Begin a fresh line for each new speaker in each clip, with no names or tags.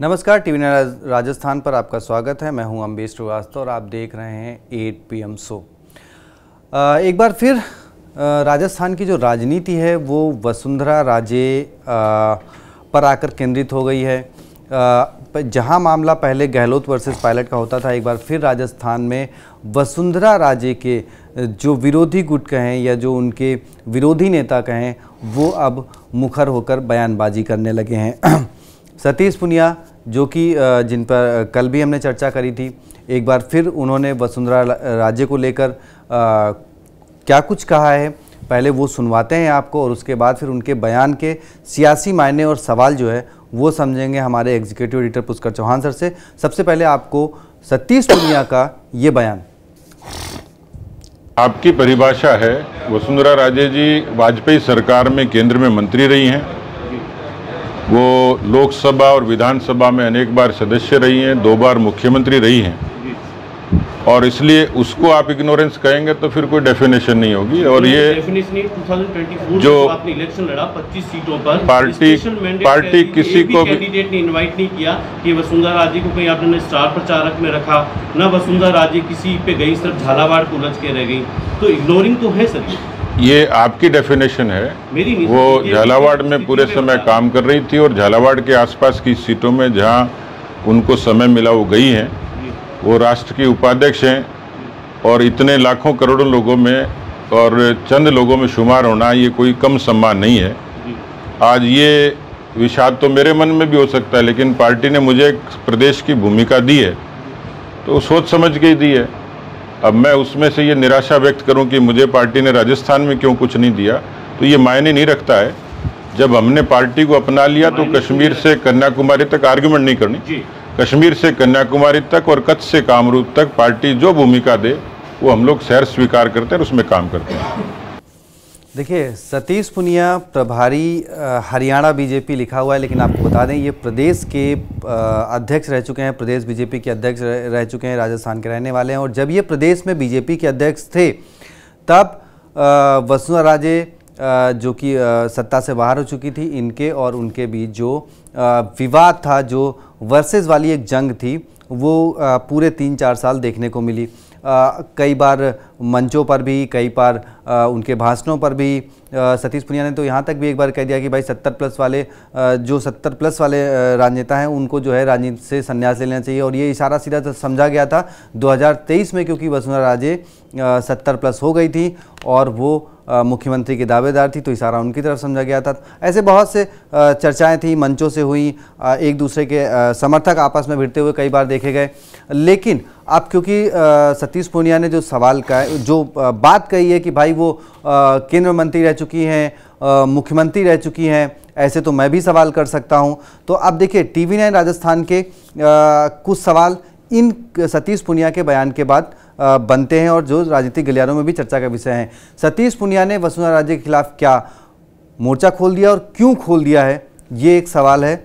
नमस्कार टीवी राजस्थान पर आपका स्वागत है मैं हूं अम्बेश श्रीवास्तव और आप देख रहे हैं 8 पीएम शो एक बार फिर राजस्थान की जो राजनीति है वो वसुंधरा राजे पर आकर केंद्रित हो गई है जहां मामला पहले गहलोत वर्सेस पायलट का होता था एक बार फिर राजस्थान में वसुंधरा राजे के जो विरोधी गुट कहें या जो उनके विरोधी नेता कहें वो अब मुखर होकर बयानबाजी करने लगे हैं सतीश पुनिया जो कि जिन पर कल भी हमने चर्चा करी थी एक बार फिर उन्होंने वसुंधरा राज्य को लेकर क्या कुछ कहा है पहले वो सुनवाते हैं आपको और उसके बाद फिर उनके बयान के सियासी मायने और सवाल जो है वो समझेंगे हमारे executive editor Pushkar Chauhan sir से सबसे पहले आपको सतीश पुनिया का ये बयान
आपकी परिभाषा है वसुंधरा राजे जी वाजपेयी सरकार में केंद्र में मंत्री रही हैं वो लोकसभा और विधानसभा में अनेक बार सदस्य रही हैं दो बार मुख्यमंत्री रही हैं और इसलिए उसको आप इग्नोरेंस कहेंगे तो फिर कोई डेफिनेशन नहीं होगी और ये
जो इलेक्शन लड़ा 25 सीटों पर पार्टी पार्टी किसी को कैंडिडेट ने इनवाइट नहीं किया कि वसुंधरा राजे को कहीं आपने स्टार प्रचारक में रखा न वसुंधरा राजे किसी पे गई सिर्फ झालावाड़ को उलझ के रह गई तो इग्नोरिंग तो है सर
ये आपकी डेफिनेशन है वो झालावाड़ में पूरे समय काम कर रही थी और झालावाड़ के आसपास की सीटों में जहाँ उनको समय मिला वो गई हैं वो राष्ट्र की उपाध्यक्ष हैं और इतने लाखों करोड़ों लोगों में और चंद लोगों में शुमार होना ये कोई कम सम्मान नहीं है आज ये विषाद तो मेरे मन में भी हो सकता है लेकिन पार्टी ने मुझे प्रदेश की भूमिका दी है तो सोच समझ के ही दी है अब मैं उसमें से ये निराशा व्यक्त करूं कि मुझे पार्टी ने राजस्थान में क्यों कुछ नहीं दिया तो ये मायने नहीं रखता है जब हमने पार्टी को अपना लिया तो कश्मीर से कन्याकुमारी तक आर्ग्यूमेंट नहीं करनी कश्मीर से कन्याकुमारी तक और कच्छ से कामरूप तक पार्टी जो भूमिका दे वो हम लोग शहर स्वीकार करते हैं और उसमें काम करते हैं
देखिए सतीश पुनिया प्रभारी हरियाणा बीजेपी लिखा हुआ है लेकिन आपको बता दें ये प्रदेश के अध्यक्ष रह चुके हैं प्रदेश बीजेपी के अध्यक्ष रह चुके हैं राजस्थान के रहने वाले हैं और जब ये प्रदेश में बीजेपी के अध्यक्ष थे तब वसुंधरा राजे जो कि सत्ता से बाहर हो चुकी थी इनके और उनके बीच जो विवाद था जो वर्सेस वाली एक जंग थी वो पूरे तीन चार साल देखने को मिली कई बार मंचों पर भी कई बार उनके भाषणों पर भी सतीश पुनिया ने तो यहाँ तक भी एक बार कह दिया कि भाई सत्तर प्लस वाले जो सत्तर प्लस वाले राजनेता हैं उनको जो है राजनीति से संन्यास ले लेना चाहिए और ये इशारा सीधा समझा गया था 2023 में क्योंकि वसुंधरा राजे सत्तर प्लस हो गई थी और वो मुख्यमंत्री की दावेदार थी तो इशारा उनकी तरफ समझा गया था ऐसे बहुत से चर्चाएं थी मंचों से हुई एक दूसरे के समर्थक आपस में भिड़ते हुए कई बार देखे गए लेकिन अब क्योंकि सतीश पूनिया ने जो सवाल का जो बात कही है कि भाई वो केंद्र मंत्री रह चुकी हैं मुख्यमंत्री रह चुकी हैं ऐसे तो मैं भी सवाल कर सकता हूँ तो अब देखिए टी नाइन राजस्थान के कुछ सवाल इन सतीश पुनिया के बयान के बाद बनते हैं और जो राजनीतिक गलियारों में भी चर्चा का विषय है सतीश पुनिया ने वसुंधरा राजे के खिलाफ क्या मोर्चा खोल दिया और क्यों खोल दिया है ये एक सवाल है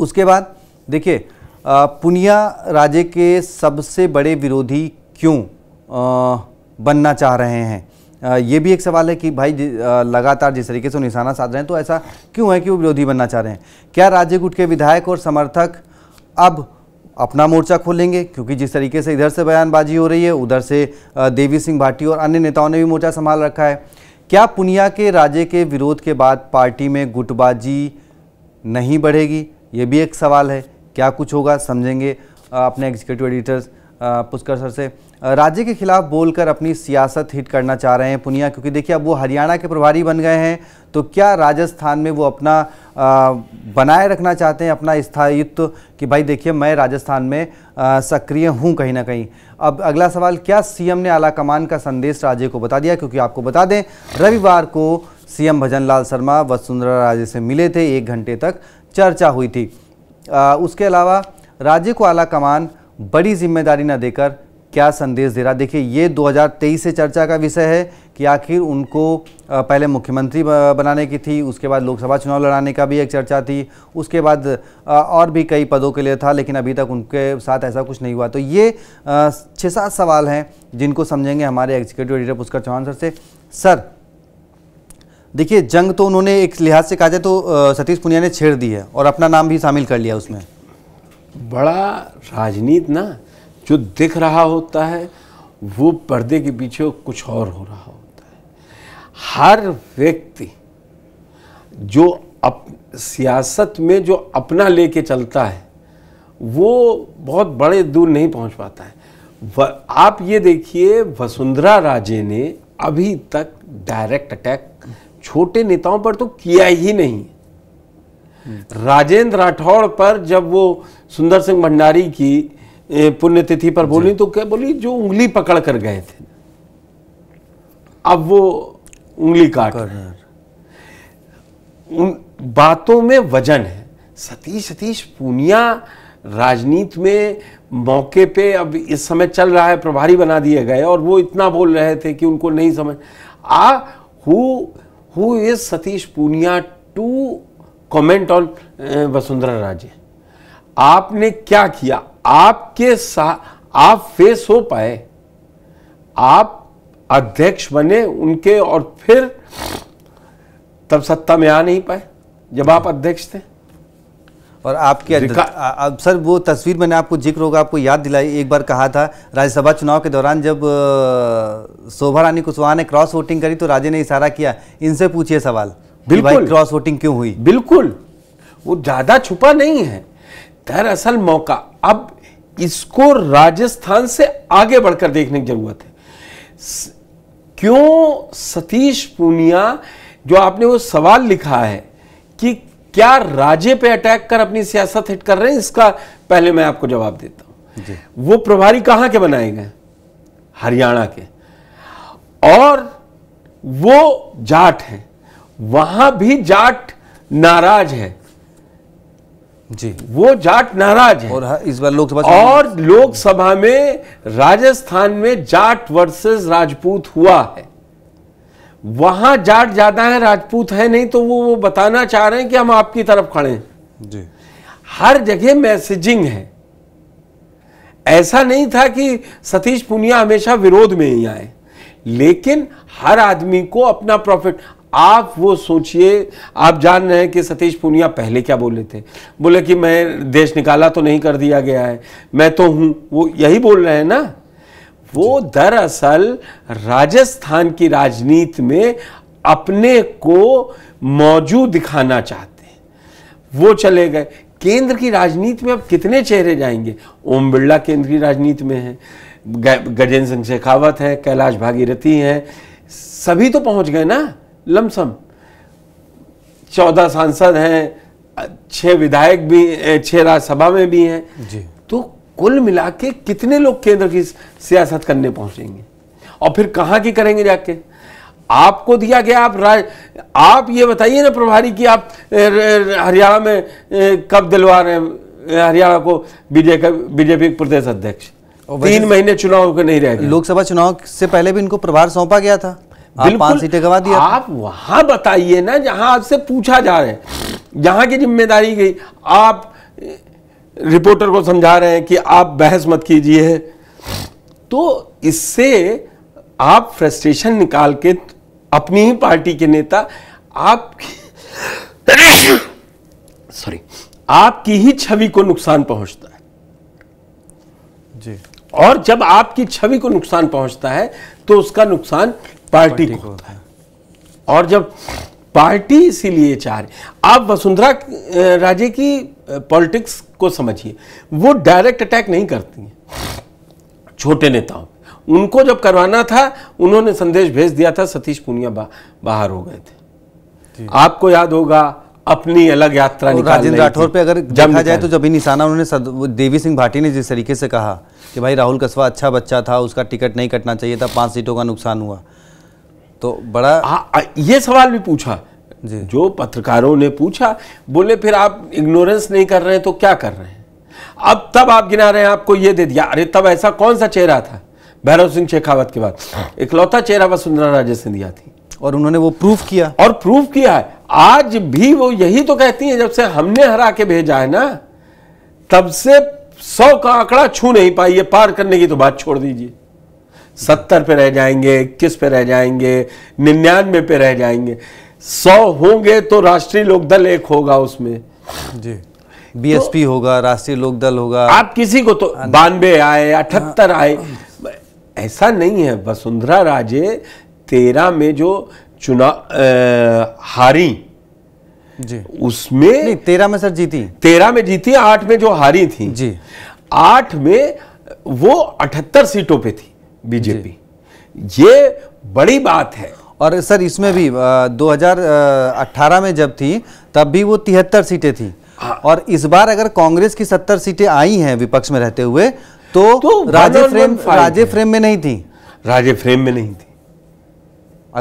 उसके बाद देखिए पुनिया राजे के सबसे बड़े विरोधी क्यों बनना चाह रहे हैं ये भी एक सवाल है कि भाई लगातार जिस तरीके से निशाना साध रहे हैं तो ऐसा क्यों है कि वो विरोधी बनना चाह रहे हैं क्या राज्य गुट के विधायक और समर्थक अब अपना मोर्चा खोलेंगे क्योंकि जिस तरीके से इधर से बयानबाजी हो रही है उधर से देवी सिंह भाटी और अन्य नेताओं ने भी मोर्चा संभाल रखा है क्या पुनिया के राजे के विरोध के बाद पार्टी में गुटबाजी नहीं बढ़ेगी ये भी एक सवाल है क्या कुछ होगा समझेंगे अपने एग्जीक्यूटिव एडिटर्स पुष्कर सर से राज्य के खिलाफ बोलकर अपनी सियासत हिट करना चाह रहे हैं पुनिया क्योंकि देखिए अब वो हरियाणा के प्रभारी बन गए हैं तो क्या राजस्थान में वो अपना बनाए रखना चाहते हैं अपना स्थायित्व कि भाई देखिए मैं राजस्थान में सक्रिय हूँ कहीं ना कहीं अब अगला सवाल क्या सीएम ने आलाकमान का संदेश राज्य को बता दिया क्योंकि आपको बता दें रविवार को सीएम भजनलाल शर्मा वसुंधरा राजे से मिले थे एक घंटे तक चर्चा हुई थी आ, उसके अलावा राज्य को आला कमान बड़ी जिम्मेदारी ना देकर क्या संदेश दे रहा देखिए ये 2023 से चर्चा का विषय है कि आखिर उनको पहले मुख्यमंत्री बनाने की थी उसके बाद लोकसभा चुनाव लड़ाने का भी एक चर्चा थी उसके बाद और भी कई पदों के लिए था लेकिन अभी तक उनके साथ ऐसा कुछ नहीं हुआ तो ये छः सात सवाल हैं जिनको समझेंगे हमारे executive editor Pushkar Chauhan sir से सर देखिए जंग तो उन्होंने एक लिहाज से कहा जाए तो सतीश पुनिया ने छेड़ दी है और अपना नाम भी शामिल कर लिया उसमें
बड़ा राजनीत ना जो दिख रहा होता है वो पर्दे के पीछे कुछ और हो रहा होता है हर व्यक्ति जो अप सियासत में जो अपना लेके चलता है वो बहुत बड़े दूर नहीं पहुंच पाता है व, आप ये देखिए वसुंधरा राजे ने अभी तक डायरेक्ट अटैक छोटे नेताओं पर तो किया ही नहीं राजेंद्र राठौड़ पर जब वो सुंदर सिंह भंडारी की पुण्यतिथि पर बोली तो क्या बोली जो उंगली पकड़ कर गए थे अब वो उंगली काट उन बातों में वजन है सतीश सतीश पूनिया राजनीति में मौके पे अब इस समय चल रहा है प्रभारी बना दिए गए और वो इतना बोल रहे थे कि उनको नहीं समझ आ who who is Satish Poonia to comment on Vasundhara Raje आपने क्या किया आपके साथ आप फेस हो पाए आप अध्यक्ष बने उनके और फिर तब सत्ता में आ नहीं पाए जब आप अध्यक्ष थे और आपके अब
सर वो तस्वीर मैंने आपको जिक्र होगा आपको याद दिलाई एक बार कहा था राज्यसभा चुनाव के दौरान जब शोभा रानी कुशवाहा ने क्रॉस वोटिंग करी तो राजे ने इशारा किया इनसे पूछिए सवाल
बिल्कुल क्रॉस वोटिंग क्यों हुई बिल्कुल वो ज्यादा छुपा नहीं है दरअसल मौका अब इसको राजस्थान से आगे बढ़कर देखने की जरूरत है क्यों सतीश पूनिया जो आपने वो सवाल लिखा है कि क्या राजे पे अटैक कर अपनी सियासत हिट कर रहे हैं इसका पहले मैं आपको जवाब देता हूं वो प्रभारी कहां के बनाए गए हरियाणा के और वो जाट हैं वहां भी जाट नाराज है जी वो जाट नाराज है और हाँ, इस बार लोकसभा और लोकसभा में राजस्थान में जाट वर्सेस राजपूत हुआ है वहां जाट ज्यादा है राजपूत है नहीं तो वो वो बताना चाह रहे हैं कि हम आपकी तरफ खड़े हैं जी हर जगह मैसेजिंग है ऐसा नहीं था कि सतीश पुनिया हमेशा विरोध में ही आए लेकिन हर आदमी को अपना प्रॉफिट आप वो सोचिए आप जान रहे हैं कि सतीश पूनिया पहले क्या बोले थे बोले कि मैं देश निकाला तो नहीं कर दिया गया है मैं तो हूं वो यही बोल रहे हैं ना वो दरअसल राजस्थान की राजनीति में अपने को मौजूद दिखाना चाहते हैं वो चले गए केंद्र की राजनीति में अब कितने चेहरे जाएंगे ओम बिरला केंद्र की राजनीति में है गजेंद्र सिंह शेखावत है कैलाश भागीरथी हैं सभी तो पहुंच गए ना लमसम चौदह सांसद हैं छह विधायक भी छह राज्यसभा में भी हैं जी तो कुल मिला के कितने लोग केंद्र की सियासत करने पहुंचेंगे और फिर कहाँ की करेंगे जाके आपको दिया गया आप राज आप ये बताइए ना प्रभारी कि आप हरियाणा में कब दिलवा रहे हैं हरियाणा को बीजेपी बीजेपी प्रदेश अध्यक्ष तीन महीने चुनाव के नहीं रहे लोकसभा चुनाव से पहले भी इनको प्रभार सौंपा गया था आप पांच सीटें गवा दिया आप वहां बताइए ना जहां आपसे पूछा जा रहे हैं जहां की जिम्मेदारी गई आप रिपोर्टर को समझा रहे हैं कि आप बहस मत कीजिए तो इससे आप फ्रस्ट्रेशन निकाल के अपनी ही पार्टी के नेता आप सॉरी आपकी ही छवि को नुकसान पहुंचता है जी और जब आपकी छवि को नुकसान पहुंचता है तो उसका नुकसान पार्टी, को होता है हाँ। और जब पार्टी इसीलिए चाह रही आप वसुंधरा राजे की पॉलिटिक्स को समझिए वो डायरेक्ट अटैक नहीं करती हैं छोटे नेताओं उनको जब करवाना था उन्होंने संदेश भेज दिया था सतीश पुनिया बा, बाहर हो गए थे आपको याद होगा अपनी अलग यात्रा राजेंद्र राठौर पे अगर देखा जाए तो
जब निशाना उन्होंने देवी सिंह भाटी ने जिस तरीके से कहा कि भाई राहुल कस्बा अच्छा बच्चा था उसका टिकट नहीं कटना चाहिए था
पांच सीटों का नुकसान हुआ तो बड़ा हाँ, आ, ये सवाल भी पूछा जो पत्रकारों ने पूछा बोले फिर आप इग्नोरेंस नहीं कर रहे हैं तो क्या कर रहे हैं अब तब आप गिना रहे हैं आपको ये दे दिया अरे तब ऐसा कौन सा चेहरा था भैरव सिंह शेखावत के बाद हाँ। इकलौता चेहरा वसुंधरा राजे सिंधिया थी और उन्होंने वो प्रूफ किया और प्रूफ किया है आज भी वो यही तो कहती है जब से हमने हरा के भेजा है ना तब से सौ का आंकड़ा छू नहीं पाई ये पार करने की तो बात छोड़ दीजिए सत्तर पे रह जाएंगे इक्कीस पे रह जाएंगे निन्यानवे पे रह जाएंगे सौ होंगे तो राष्ट्रीय लोकदल एक होगा उसमें जी बीएसपी तो, होगा राष्ट्रीय लोकदल होगा आप किसी को तो हाँ। बानवे आए हाँ। अठहत्तर आए ऐसा नहीं है वसुंधरा राजे तेरह में जो चुनाव हारी जी उसमें तेरह में सर जीती तेरह में जीती आठ में जो हारी थी जी आठ में वो अठहत्तर सीटों पे थी बीजेपी ये बड़ी बात है और सर इसमें भी आ, 2018
में जब थी तब भी वो तिहत्तर सीटें थी हाँ। और इस बार अगर कांग्रेस की सत्तर सीटें आई हैं विपक्ष में रहते हुए तो, तो राजे फ्रेम राजे फ्रेम में नहीं थी राजे
फ्रेम में नहीं थी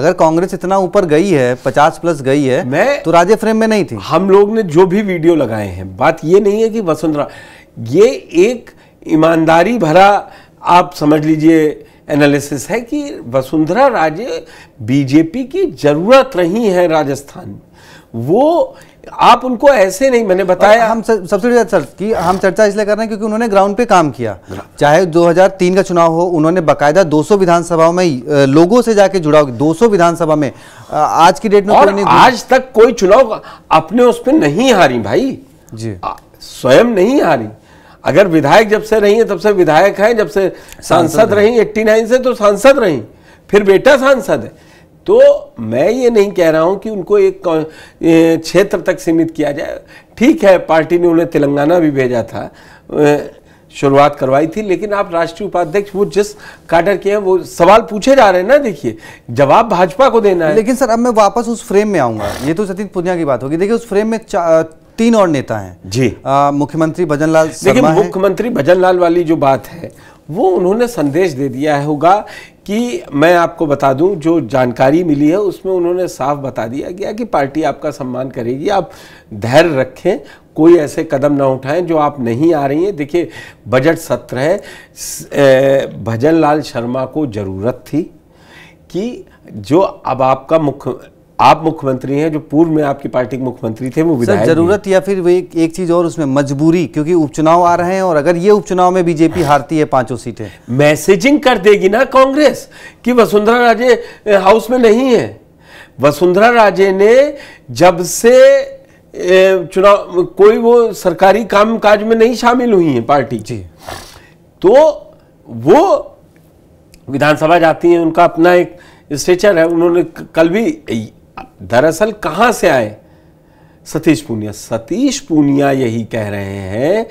अगर कांग्रेस इतना ऊपर गई है पचास प्लस गई है मैं तो राजे फ्रेम में नहीं थी हम लोग ने जो भी वीडियो लगाए हैं बात ये नहीं है कि वसुंधरा ये एक ईमानदारी भरा आप समझ लीजिए एनालिसिस है कि वसुंधरा राजे बीजेपी की जरूरत नहीं है राजस्थान वो आप उनको ऐसे नहीं मैंने बताया हम सबसे ज्यादा कि हम चर्चा इसलिए
कर रहे हैं क्योंकि उन्होंने ग्राउंड पे काम किया चाहे 2003 का चुनाव हो उन्होंने बकायदा 200 विधानसभाओं में लोगों से जाके जुड़ा हो 200 विधानसभा में आज की डेट में और आज तक कोई
चुनाव अपने उस पर नहीं हारी भाई जी स्वयं नहीं हारी अगर विधायक जब से रही है तब से विधायक हैं जब से सांसद रही एट्टी नाइन से तो सांसद रही फिर बेटा सांसद है तो मैं ये नहीं कह रहा हूँ कि उनको एक क्षेत्र तक सीमित किया जाए ठीक है पार्टी ने उन्हें तेलंगाना भी भेजा था शुरुआत करवाई थी लेकिन आप राष्ट्रीय उपाध्यक्ष वो जिस काटर के हैं वो सवाल पूछे जा रहे हैं ना देखिए जवाब भाजपा को देना है लेकिन
सर अब मैं वापस उस फ्रेम में आऊंगा ये तो सतीश पुनिया की बात होगी देखिए उस फ्रेम में तीन और नेता हैं जी मुख्यमंत्री भजन लाल देखिए मुख्यमंत्री
भजन लाल वाली जो बात है वो उन्होंने संदेश दे दिया है होगा कि मैं आपको बता दूं जो जानकारी मिली है उसमें उन्होंने साफ बता दिया गया कि पार्टी आपका सम्मान करेगी आप धैर्य रखें कोई ऐसे कदम ना उठाएं जो आप नहीं आ रही हैं देखिए बजट सत्र है भजन लाल शर्मा को ज़रूरत थी कि जो अब आपका मुख्य आप मुख्यमंत्री हैं जो पूर्व में आपकी पार्टी के मुख्यमंत्री थे वो विधायक जरूरत
या फिर वे एक चीज और उसमें मजबूरी क्योंकि उपचुनाव आ
रहे हैं और अगर ये उपचुनाव में बीजेपी हारती है पांचों सीटें मैसेजिंग कर देगी ना कांग्रेस कि वसुंधरा राजे हाउस में नहीं है वसुंधरा राजे ने जब से चुनाव कोई वो सरकारी काम काज में नहीं शामिल हुई है पार्टी जी तो वो विधानसभा जाती हैं उनका अपना एक स्ट्रेचर है उन्होंने कल भी दरअसल कहाँ से आए सतीश पूनिया सतीश पूनिया यही कह रहे हैं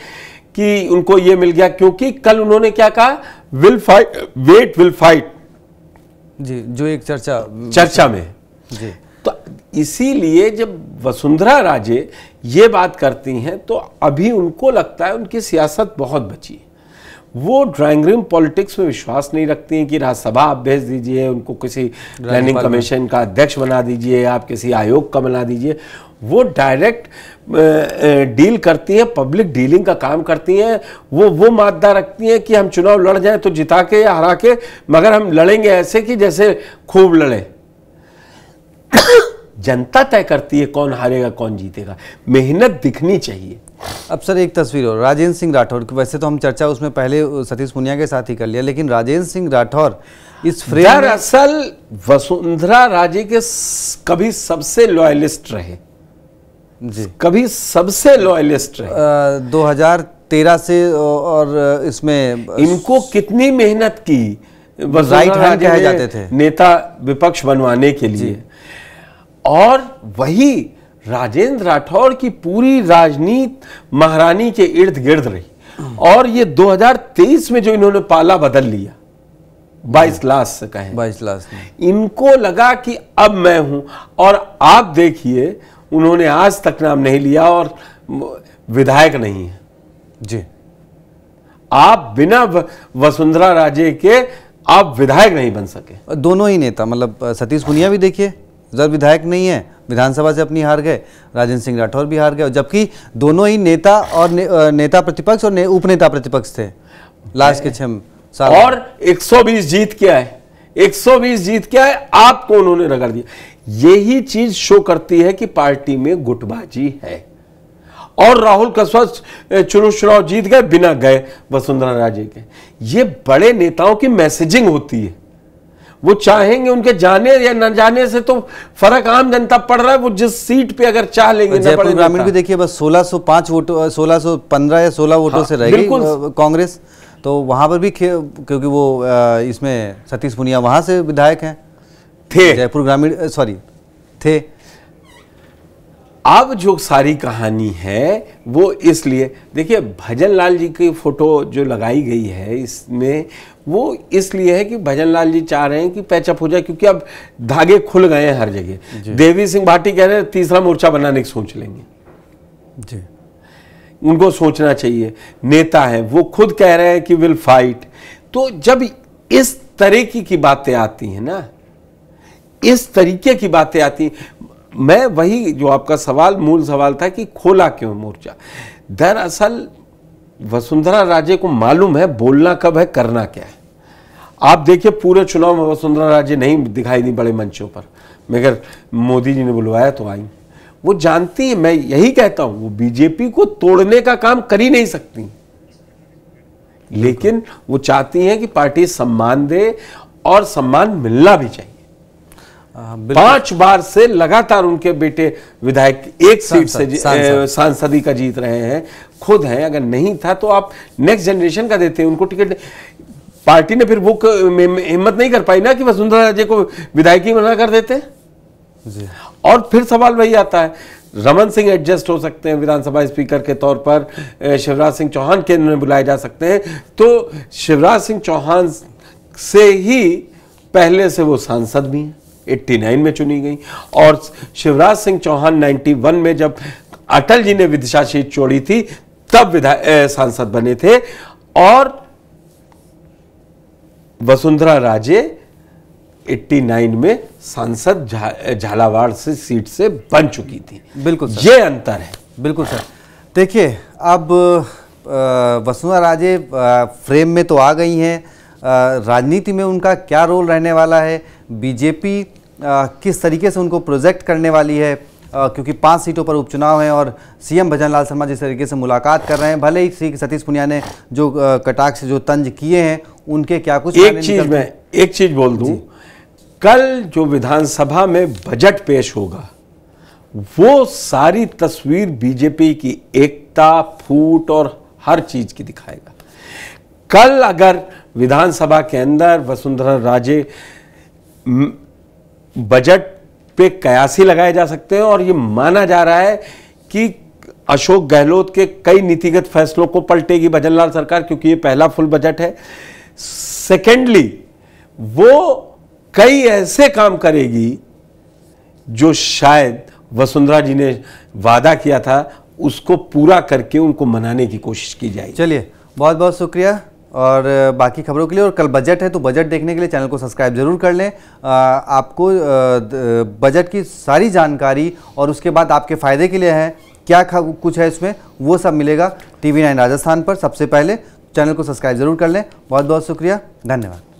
कि उनको यह मिल गया क्योंकि कल उन्होंने क्या कहा will fight wait will fight
जी जो एक चर्चा चर्चा में जी तो
इसीलिए जब वसुंधरा राजे ये बात करती हैं तो अभी उनको लगता है उनकी सियासत बहुत बची है वो ड्राइंग रूम पॉलिटिक्स में विश्वास नहीं रखती हैं कि राज्यसभा आप भेज दीजिए उनको किसी प्लानिंग कमीशन का अध्यक्ष बना दीजिए आप किसी आयोग का बना दीजिए वो डायरेक्ट डील करती हैं पब्लिक डीलिंग का काम करती हैं वो वो मादा रखती हैं कि हम चुनाव लड़ जाएं तो जिता के या हरा के मगर हम लड़ेंगे ऐसे कि जैसे खूब लड़े जनता तय करती है कौन हारेगा कौन जीतेगा मेहनत दिखनी चाहिए अब सर एक तस्वीर और राजेंद्र सिंह
राठौर की वैसे तो हम चर्चा उसमें पहले सतीश पुनिया के साथ ही कर लिया लेकिन राजेंद्र सिंह राठौर इस फ्रेम असल
वसुंधरा राजे के कभी सबसे लॉयलिस्ट रहे जी कभी सबसे लॉयलिस्ट रहे आ, 2013 से और इसमें इनको कितनी मेहनत की राइट हैंड कहे जाते थे नेता विपक्ष बनवाने के लिए और वही राजेंद्र राठौर की पूरी राजनीति महारानी के इर्द गिर्द रही और ये 2023 में जो इन्होंने पाला बदल लिया बाईस हाँ। लाख से कहें बाईस लाख इनको लगा कि अब मैं हूं और आप देखिए उन्होंने आज तक नाम नहीं लिया और विधायक नहीं है जी आप बिना वसुंधरा राजे के आप विधायक नहीं बन
सके दोनों ही नेता मतलब सतीश पुनिया भी देखिए जब विधायक नहीं है विधानसभा से अपनी हार गए राजेंद्र सिंह राठौर भी हार गए जबकि दोनों ही नेता और ने, नेता प्रतिपक्ष और ने,
उपनेता प्रतिपक्ष थे लास्ट के छह साल और 120 जीत क्या है 120 जीत क्या है आपको उन्होंने रगड़ दिया यही चीज शो करती है कि पार्टी में गुटबाजी है और राहुल कसवा चुनाव चुनाव जीत गए बिना गए वसुंधरा राजे के ये बड़े नेताओं की मैसेजिंग होती है वो चाहेंगे उनके जाने या न जाने से तो फर्क आम जनता पड़ रहा है वो जिस सीट पे अगर चाह लेंगे जयपुर ग्रामीण भी
देखिए बस 1605 वोटों 1615 या 16 हाँ, वोटों से रहेगी कांग्रेस तो वहां पर भी क्योंकि वो इसमें सतीश पुनिया
वहां से विधायक हैं थे जयपुर ग्रामीण सॉरी थे अब जो सारी कहानी है वो इसलिए देखिए भजन लाल जी की फ़ोटो जो लगाई गई है इसमें वो इसलिए है कि भजन लाल जी चाह रहे हैं कि पैचअप हो जाए क्योंकि अब धागे खुल गए हैं हर जगह देवी सिंह भाटी कह रहे हैं तीसरा मोर्चा बनाने की सोच लेंगे जी उनको सोचना चाहिए नेता है वो खुद कह रहे हैं कि विल फाइट तो जब इस तरीके की बातें आती हैं ना इस तरीके की बातें आती हैं मैं वही जो आपका सवाल मूल सवाल था कि खोला क्यों मोर्चा दरअसल वसुंधरा राजे को मालूम है बोलना कब है करना क्या है आप देखिए पूरे चुनाव में वसुंधरा राजे नहीं दिखाई दी बड़े मंचों पर मगर मोदी जी ने बुलवाया तो आई वो जानती है मैं यही कहता हूं वो बीजेपी को तोड़ने का काम कर ही नहीं सकती लेकिन वो चाहती हैं कि पार्टी सम्मान दे और सम्मान मिलना भी चाहिए हाँ, हाँ, पांच बार से लगातार उनके बेटे विधायक एक सीट से सांसदी का जीत रहे हैं खुद हैं अगर नहीं था तो आप नेक्स्ट जनरेशन का देते हैं उनको टिकट पार्टी ने फिर वो हिम्मत नहीं कर पाई ना कि वसुंधरा राजे को विधायक ही बना कर देते और फिर सवाल वही आता है रमन सिंह एडजस्ट हो सकते हैं विधानसभा स्पीकर के तौर पर शिवराज सिंह चौहान केंद्र में बुलाए जा सकते हैं तो शिवराज सिंह चौहान से ही पहले से वो सांसद भी हैं 89 में चुनी गई और शिवराज सिंह चौहान 91 में जब अटल जी ने विदिशा सीट छोड़ी थी तब विधायक सांसद बने थे और वसुंधरा राजे 89 में सांसद झालावाड़ जा, से सीट से बन चुकी थी बिल्कुल सर। ये अंतर है
बिल्कुल सर देखिए अब वसुंधरा राजे फ्रेम में तो आ गई हैं राजनीति में उनका क्या रोल रहने वाला है बीजेपी किस तरीके से उनको प्रोजेक्ट करने वाली है क्योंकि पांच सीटों पर उपचुनाव हैं और सीएम भजनलाल शर्मा जिस तरीके से मुलाकात कर रहे हैं भले ही श्री सतीश पुनिया ने
जो कटाक्ष जो तंज किए हैं उनके क्या कुछ एक चीज मैं एक चीज बोल दूं कल जो विधानसभा में बजट पेश होगा वो सारी तस्वीर बीजेपी की एकता फूट और हर चीज की दिखाएगा कल अगर विधानसभा के अंदर वसुंधरा राजे बजट पे कयासी लगाए जा सकते हैं और ये माना जा रहा है कि अशोक गहलोत के कई नीतिगत फैसलों को पलटेगी भजनलाल सरकार क्योंकि ये पहला फुल बजट है सेकेंडली वो कई ऐसे काम करेगी जो शायद वसुंधरा जी ने वादा किया था उसको पूरा करके उनको मनाने की कोशिश की जाएगी
चलिए बहुत बहुत शुक्रिया और बाकी खबरों के लिए और कल बजट है तो बजट देखने के लिए चैनल को सब्सक्राइब जरूर कर लें आपको बजट की सारी जानकारी और उसके बाद आपके फ़ायदे के लिए है क्या कुछ है इसमें वो सब मिलेगा टीवी नाइन राजस्थान पर सबसे पहले चैनल को सब्सक्राइब जरूर कर लें बहुत बहुत शुक्रिया धन्यवाद